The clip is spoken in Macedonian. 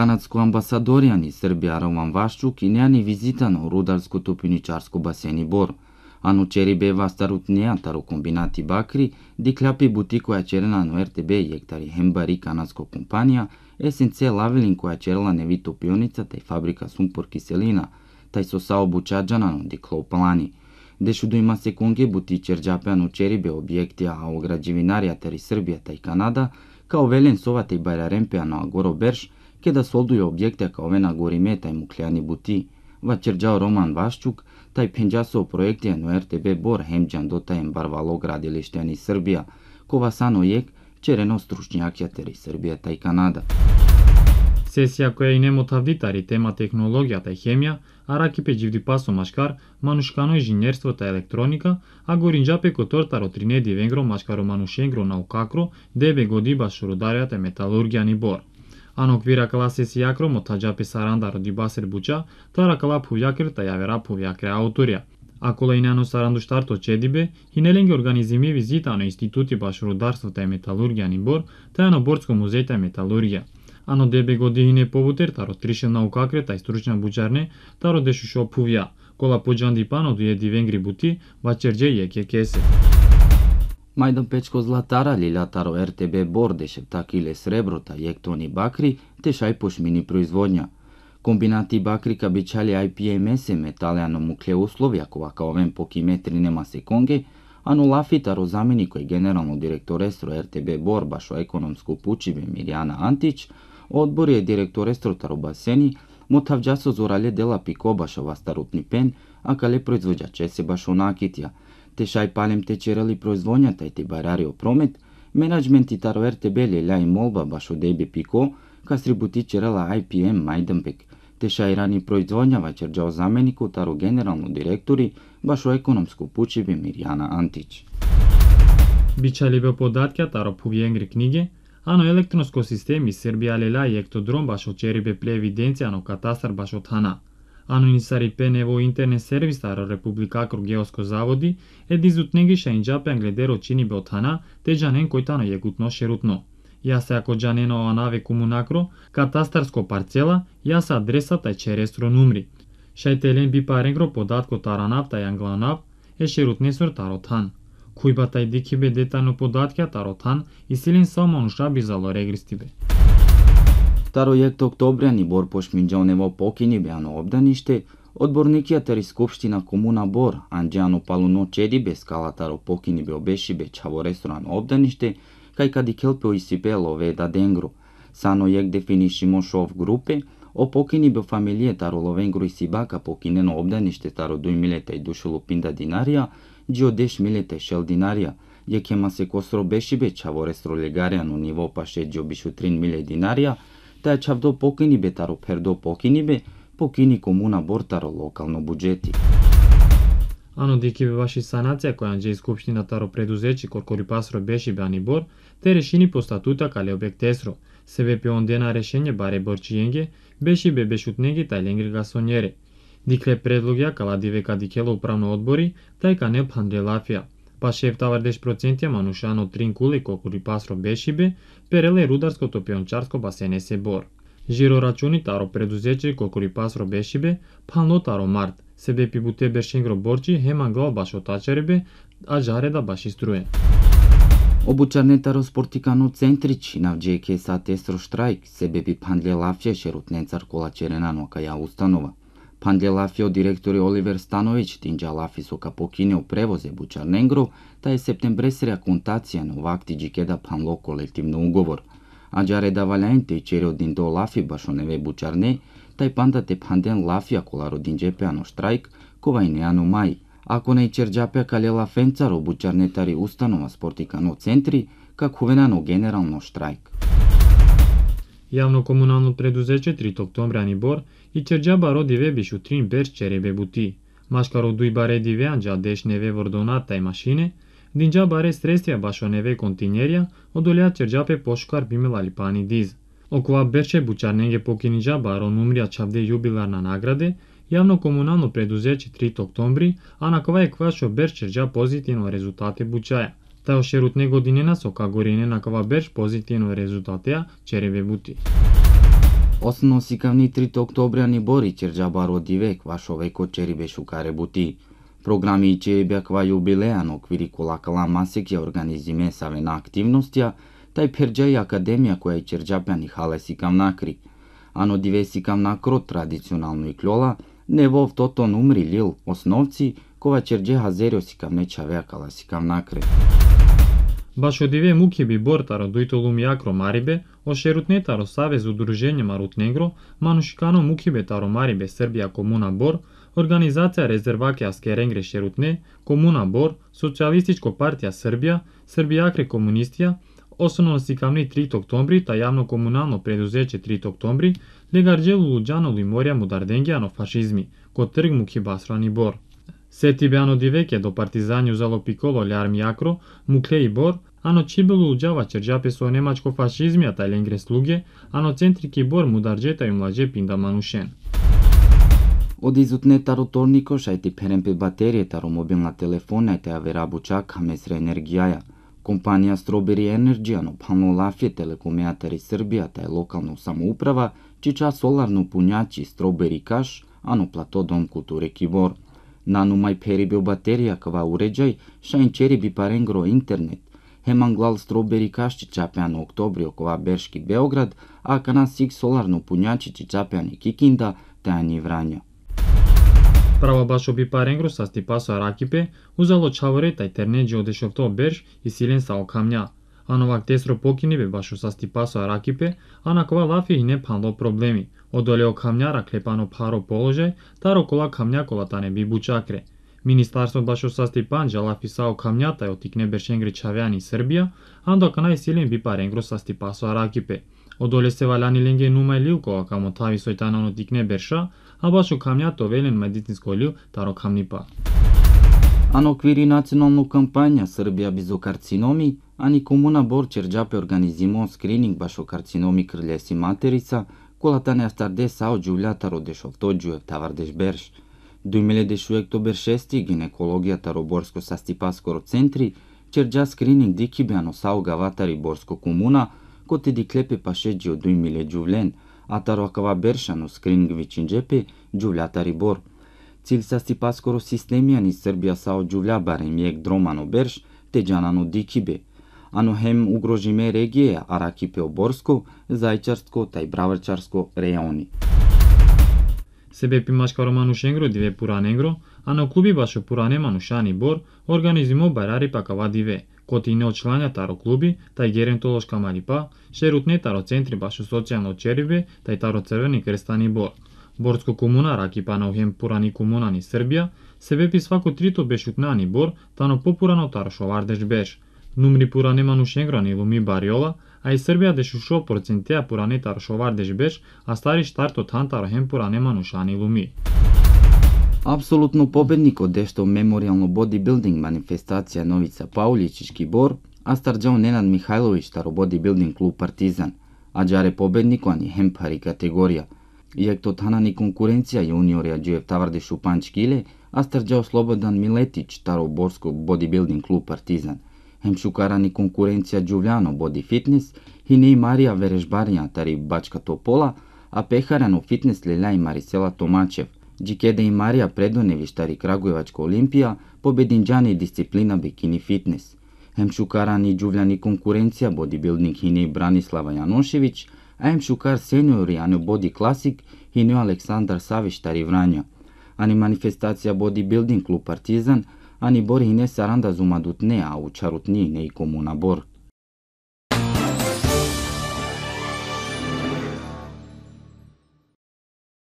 канадско амбасадоријани Србија Роман Вашчук и ни визита на Рударско топиничарско басени Бор. Ано чери бева старут неатаро комбинати Бакри, ди кляпи бути која черена на РТБ и Ектари Хембари канадско компанија, СНЦ Лавелин која черела Невито пионицата и фабрика Сумпор Киселина, тај со сао Чаджана на Дикло Плани. Дешу до има секунге бути чери бе објекти АО градивинаријата тери Србија тај Канада, као велен совата и бараремпеано Агоро Берш – ке да солдуе објекте као вена гориме тај муклеани бути, ва чирджао Роман Вашчук, тај пенджасо проекте на РТБ Бор хемджан до тај барвало градилиштени Србија, кова сано јек, черено стручњак ја Србија тај Канада. Сесија која и немота витари тема технологијата и хемија, а раки пе дживди пасо машкар, манушкано инженерството електроника, а горинджа пе котортаро тринеди венгро машкаро манушенгро наукакро, дебе годиба шурударијата металургијани бор. Анок вира каласе си јакро од таджапи сарандар дибасер буча, тара калапу јакер та јаве рапу јакре ауторија. Ако инано саранду штарто чедибе, хинеленге организими визита на институти баш рударството и металургија ни бор, таја на Борско музејта е металургија. Ано дебе години повутер таро тришен наукакре та и стручна бучарне, таро дешушо пувја, кола поджанди пано дуе дивенгри бути, бачерџе јеке кесе. Мајдан Печко Златара, Лилатаро РТБ Бордешев, Такиле Среброта, Јектони Бакри, Тешај Пошмини производња. Комбинати Бакри кабичали IPMS ако вака овен по покиметри нема се конге, Анулафитаро замени кој генерално естро РТБ Борба шо економско пучиве Миријана Антич, одбор е директорестро Тарубасени, мотавджасо зорале дела пикоба ва старутни пен, а кале произвоѓаче се башонакитија – Те шај палем те черали производњата и те барарио промет, менеджмент и тароер те ля и молба баш од ебе Пико, ка срибути черала IPM Майденбек. Те шај рани производњава черджао заменико таро генерално директори, баш о економско пучеве Мирјана Антич. Бичали бе податкја таро пугиенгри книги, ано електронско системи Србија лела и ектодром баш очери бе пле евиденција, но катастар баш од хана – Anunțarea во интернет Service ar Република Кругеоско заводи е дизут неги шаинджапен гледеро чини беотана те кој тано е гутно шерутно. Ја се ако джанено анаве комунакро, катастарско парцела, ја се адресата е черестро нумри. Шајтелен би паренгро податко таранап тај англанап е шерутнесор таротан. Кујбата и дикибе детано податке таротан и силен само онша би зало регристибе. 2 Бор Борпош во покини беа на обданиште, одборникијат ри Скопштина Комуна Бор, Анџијано Палуно Чеди бе скалатаро покини бе обеши бе чаво ресторан обданиште, кај кади келпео и сипело веда денгру. Сано јек дефиниши мошов групе, о покини бе фамилијата ловенгру и Сибака покинено обданиште таро дуј милета и душу пинда динарија, джио деш милета и шел динарија, јекема се косро беше бе чаво рестро легарија, но ниво паше джио бишу 3 миле динарија, таа чавдо бе таро пердо покинибе, покини комуна бортаро локално буџети. Ано бе ваши санација која анџе скупштина таро предузечи коркори пасро беше бани бор, те решини по статута кале Се бе пион дена решење баре борчиенге, беше бе бешутнеги тај ленгри гасонјере. Дикле предлогја кала дивека дикело управно одбори, тајка не лафија па шефта вардеш процентија манушано тринкуле кокури пасро бешибе, переле рударското пиончарско басене се бор. Жиро рачуни таро предузече кокури пасро бешибе, пално таро март, себе пибуте бершенгро борчи, хеман глав баш отачеребе, а жареда баш иструе. Обучарнета распортикано центричи навџеќе са тесро штрајк, себеби пандле лавче шерутнецар кола черена нока ја установа. Панделафио директори Оливер Становиќ Лафи со капокинео превозе Бучар Ненгро, таа е септембресреа контација на вакти джикеда панло колективно уговор. Аџаре да валјајнте и черео диндо лафи Бучар Бучарне, тај панда те панден лафија коларо ано штрајк, кова и ано мај. Ако не черджапја калела Бучар Бучарнетари установа спортикано центри, как хувенано генерално штрајк. Iavno komunalno preduzeće 3. octombrie anibor, i Cergeaba rodive bi šutrin berci cerebe buti, mașcaro dui bare diveanja deși neve vor donata e mașine, din gea bare strestia neve contineria, o dolea cergea pe poșcar la lipani diz. O Okuva berce gea baro numria ceap de iubilar na nagrade, Iavno javno komunalno preduzeće 3. e a na kova je kvašo berčerđa pozitivno rezultate bučaja. Тај ошерутне годинена со кагорине на каваберш позитивно резултатеа череве бути. Осно сикавни 3 октобря ни бори черджабаро дивек вашо веко черебе шукаре бути. Програми че бјаква но квири колакала масек ја организиме савен активностија, тај перджа и академија која и черджапјани хале накри. Ано диве накро традиционално и клола, не во втото умри лил основци, кова черджеха зерио сикамне чавеакала накри. Баш од иве муки би бортаро дујтолум јакро Марибе, ошерутнетаро Савез Удружење Негро, манушикано мукибе таро Марибе Србија Комуна Бор, Организација Резервакија Скеренгре Шерутне, Комуна Бор, Социалистичко партија Србија, Србијакре Комунистија, Основно сикамни 3 октомври, та јавно комунално предузеќе 3 октомври, легарджелу Луджано лиморија му на фашизми, ко трг му кибасрани бор. Сети беано дивеке до партизанју за Лопиколо лјармијакро јакро, мукле и бор, Оно уджава черджапе со немачко фашизмијата или енгрес луѓе, ано центрики бор мударџета и млаже пинда манушен. од изутнетаро торнико шајте перемпе батеријата ро мобилна телефонајте авера бучак хамесре енергијаја. Компанија Strawberry Energy ано панулафје телекомијата ри Србијата е локално самоуправа, чича соларно пуњачи Strawberry Каш, ано плато дом културе Кибор. Нану мај перибе батерија кава уреджај, шајн череби паренгро интернет, Хеманглал Стробери Кашчи чапеа на октомври Бершки Белград, а кана Сик Соларно Пуњачи чи чапеа на Кикинда, Тајани Врања. Право баш оби паренгру са стипасо ракипе, узало чаворе и тернеджи одешов берш и силен са а Ановак тесро покине бе башо са стипасо ракипе, а на кова лафи и не панло проблеми. Одолео камњара клепано паро положај, таро кола камња колата не би бучакре. Министарството да што састи Панџала писао камњата и отикне Бершенгри Чавјани Србија, а дока најсилен би паренгро састи пасо Аракипе. Одоле се валјани ленге нума и лилко, а камо тави сојтанан отикне Берша, а башо камњато велен медицинско лил таро камнипа. Ано квири националну кампања Србија би за карциноми, а ни комуна Борчер Джапе организимо скрининг башо карциноми крлеси материца, колата не астарде сао джулјата родеш овтоджуев тавардеш берш. До 1000 октобер 6 гинекологијата Роборско састипаскоро центри Черджа скрининг дики беано сауга Гаватари Борско комуна, коте ди клепе пашеджи од 2000 джувлен, а тароакава бершано скрининг вичинджепе джувлјатари бор. Цил састипаскоро системија ни Србија сао Джувля барем јек дромано берш, дики дикибе. Ано хем угрожиме регија, а ракипе оборско, Зајчарско, тај Браварчарско рејони. Себе пимашка романуш енгро, диве Пураненгро, а на клуби башо Пуране нушани Бор организимо барари пакава диве, коти не очланја таро клуби, тај геронтолошка ше шерутне таро центри башо социјално чериве, тај таро црвени крстани Бор. Борско комуна па на Охем Пурани комуна ни Србија, себепи свако трито беш бешутнани Бор, тано попурано таро шовардеш беш. Нумри Пуране Манушенгро ни Луми Бариола, а и Србија ушо процентија пуранетар шовар дешбеш, а стари штартот хантар хем пуранема нушани луми. Апсолутно победникот дешто меморијално бодибилдинг манифестација Новица Пауличички бор, а старджао Ненад Михайлович старо бодибилдинг клуб Партизан, а джаре победник ани хем пари категорија. тана ни конкуренција јуниорија Джуев Тавардиш Упанчкиле, а старджао Слободан Милетич старо борско бодибилдинг клуб Партизан – Хемшукара ни конкуренција Джувљано Боди Фитнес и не и Марија Тари Бачка Топола, а пехарено фитнес Лелја и Марисела Томачев, Джикеде и Марија Предоневи Штари Крагуевачка Олимпија, побединџани дисциплина бикини фитнес. Емшукарани Джувљани конкуренција бодибилдинг Хине Бранислава Јаношевич, а Емшукар сениор Јано Боди Класик и Хине Александар Савиш Тари Врања. Ани манифестација бодибилдинг клуб Партизан – անի բոր հինես սարանդա զումադուտնե ա ու չարուտնի նեի կոմունա բոր